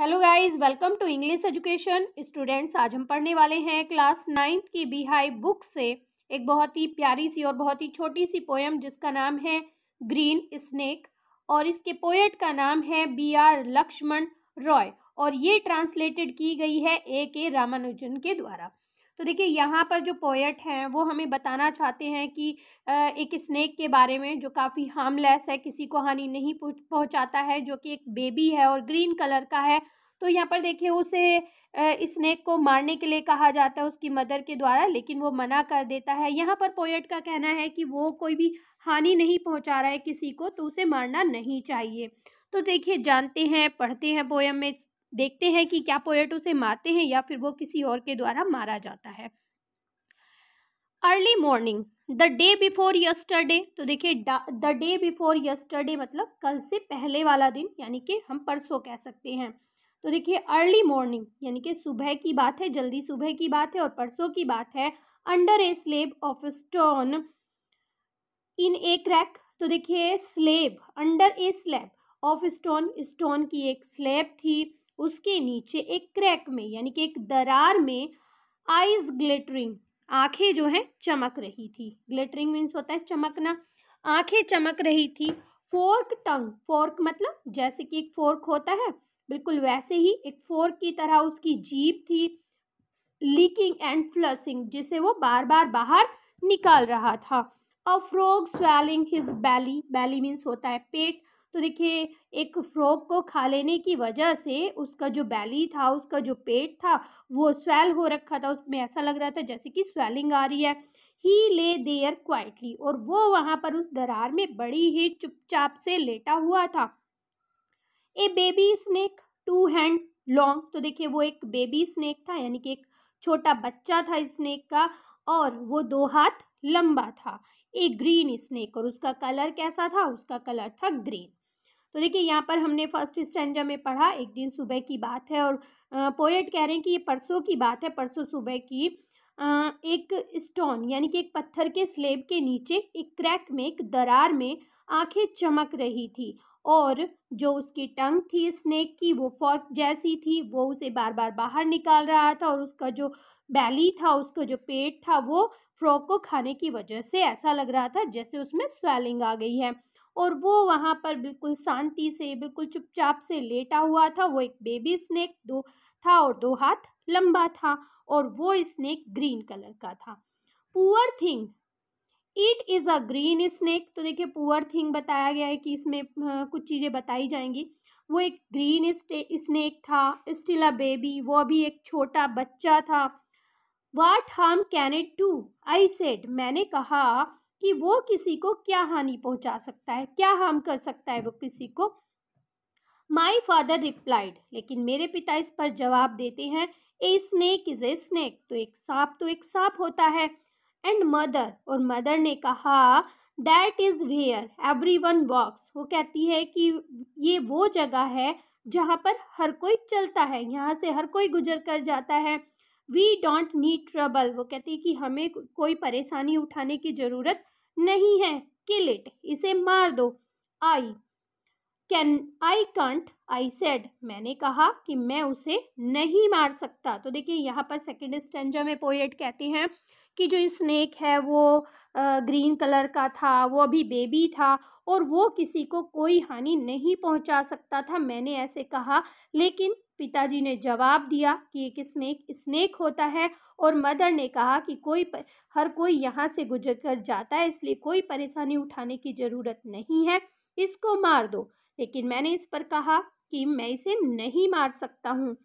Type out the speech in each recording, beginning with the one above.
hello guys welcome to English education students आज हम पढ़ने वाले हैं क्लास नाइन्थ की बिहाई बुक से एक बहुत ही प्यारी सी और बहुत ही छोटी सी पोएम जिसका नाम है ग्रीन स्नेक और इसके पोएट का नाम है बी आर लक्ष्मण रॉय और ये ट्रांसलेटेड की गई है ए के रामानुजन के द्वारा तो देखिए यहाँ पर जो पोएट हैं वो हमें बताना चाहते हैं कि एक स्नैक के बारे में जो काफ़ी हार्मलेस है किसी को हानि नहीं पहुँचाता है जो कि एक बेबी है और ग्रीन कलर का है तो यहाँ पर देखिए उसे स्नैक को मारने के लिए कहा जाता है उसकी मदर के द्वारा लेकिन वो मना कर देता है यहाँ पर पोएट का कहना है कि वो कोई भी हानि नहीं पहुँचा रहा है किसी को तो उसे मारना नहीं चाहिए तो देखिए जानते हैं पढ़ते हैं पोएम में देखते हैं कि क्या पोएट उसे मारते हैं या फिर वो किसी और के द्वारा मारा जाता है early morning the day before yesterday तो देखिए द डे बिफोर यस्टरडे मतलब कल से पहले वाला दिन यानी कि हम परसों कह सकते हैं तो देखिए अर्ली मॉर्निंग यानी कि सुबह की बात है जल्दी सुबह की बात है और परसों की बात है under a slab of stone in a crack तो देखिए slab under a slab of stone stone की एक स्लेब थी उसके नीचे एक क्रैक में यानी कि एक दरार में आइज ग्लिटरिंग आंखें जो हैं चमक रही थी ग्लिटरिंग मीन्स होता है चमकना आंखें चमक रही थी फोर्क टंग फोर्क मतलब जैसे कि एक फोर्क होता है बिल्कुल वैसे ही एक फोर्क की तरह उसकी जीप थी लीकिंग एंड फ्लसिंग जिसे वो बार बार बाहर निकाल रहा था a frog swelling his belly belly means होता है पेट तो देखिए एक फ्रॉग को खा लेने की वजह से उसका जो बैली था उसका जो पेट था वो स्वेल हो रखा था उसमें ऐसा लग रहा था जैसे कि स्वेलिंग आ रही है ही ले देयर क्वाइटली और वो वहाँ पर उस दरार में बड़ी ही चुपचाप से लेटा हुआ था a baby snake two hand long तो देखिए वो एक बेबी स्नेक था यानी कि एक छोटा बच्चा था स्नेक का और वो दो हाथ लंबा था एक ग्रीन स्नेक और उसका कलर कैसा था उसका कलर था ग्रीन तो देखिए यहाँ पर हमने फर्स्ट स्टैंडा में पढ़ा एक दिन सुबह की बात है और पोएट कह रहे हैं कि ये परसों की बात है परसों सुबह की आ, एक स्टोन यानी कि एक पत्थर के स्लेब के नीचे एक क्रैक में एक दरार में आंखें चमक रही थी और जो उसकी टंग थी स्नेक की वो फॉर्क जैसी थी वो उसे बार बार बाहर निकाल रहा था और उसका जो बैली था उसका जो पेट था वो फ्रॉक को खाने की वजह से ऐसा लग रहा था जैसे उसमें स्वेलिंग आ गई है और वो वहाँ पर बिल्कुल शांति से बिल्कुल चुपचाप से लेटा हुआ था वो एक बेबी स्नैक दो था और दो हाथ लंबा था और वो स्नैक ग्रीन कलर का था poor thing it is a green snake तो देखिए पुअर थिंग बताया गया है कि इसमें कुछ चीज़ें बताई जाएंगी वो एक ग्रीन स्नैक था स्टिल अ बेबी वो अभी एक छोटा बच्चा था what harm can it to I said मैंने कहा कि वो किसी को क्या हानि पहुंचा सकता है क्या हार्म कर सकता है वो किसी को माई फादर रिप्लाइड लेकिन मेरे पिता इस पर जवाब देते हैं a snake is a snake तो एक सांप तो एक सांप होता है एंड मदर और मदर ने कहा that is where everyone walks वो कहती है कि ये वो जगह है जहाँ पर हर कोई चलता है यहाँ से हर कोई गुजर कर जाता है वी डोंट नीड ट्रबल वो कहती है कि हमें कोई परेशानी उठाने की ज़रूरत नहीं है किल इट इसे मार दो I can I can't I said मैंने कहा कि मैं उसे नहीं मार सकता तो देखिए यहाँ पर सेकेंड स्टेंजा में पोएट कहते हैं कि जो स्नेक है वो ग्रीन कलर का था वो अभी बेबी था और वो किसी को कोई हानि नहीं पहुंचा सकता था मैंने ऐसे कहा लेकिन पिताजी ने जवाब दिया कि एक स्नेक स्नेक होता है और मदर ने कहा कि कोई पर, हर कोई यहाँ से गुजर कर जाता है इसलिए कोई परेशानी उठाने की ज़रूरत नहीं है इसको मार दो लेकिन मैंने इस पर कहा कि मैं इसे नहीं मार सकता हूँ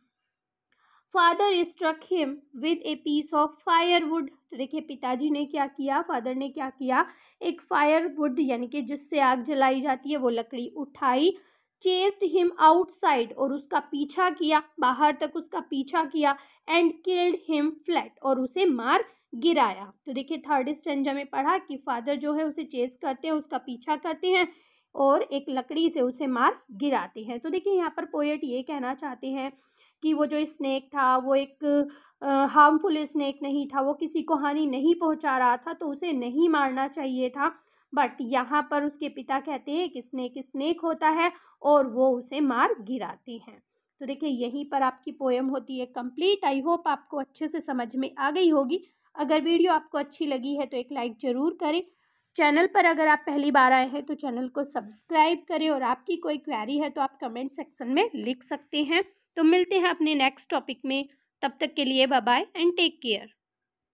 father struck him with a piece of firewood तो देखिए पिताजी ने क्या किया फादर ने क्या किया एक फायरवुड यानी कि जिससे आग जलाई जाती है वो लकड़ी उठाई चेस्ड हिम आउटसाइड और उसका पीछा किया बाहर तक उसका पीछा किया एंड किल्ड हिम फ्लैट और उसे मार गिराया तो देखिए थर्ड स्टेंजा में पढ़ा कि फादर जो है उसे चेस करते हैं उसका पीछा करते हैं और एक लकड़ी से उसे मार गिराते हैं तो देखिए यहाँ पर पोएट ये कहना चाहते हैं कि वो जो स्नैक था वो एक हार्मफुल स्नैक नहीं था वो किसी को हानि नहीं पहुंचा रहा था तो उसे नहीं मारना चाहिए था बट यहाँ पर उसके पिता कहते हैं कि स्नैक स्नैक होता है और वो उसे मार गिराते हैं तो देखिए यहीं पर आपकी पोएम होती है कंप्लीट आई होप आपको अच्छे से समझ में आ गई होगी अगर वीडियो आपको अच्छी लगी है तो एक लाइक ज़रूर करें चैनल पर अगर आप पहली बार आए हैं तो चैनल को सब्सक्राइब करें और आपकी कोई क्वेरी है तो आप कमेंट सेक्शन में लिख सकते हैं तो मिलते हैं अपने नेक्स्ट टॉपिक में तब तक के लिए बाय एंड टेक केयर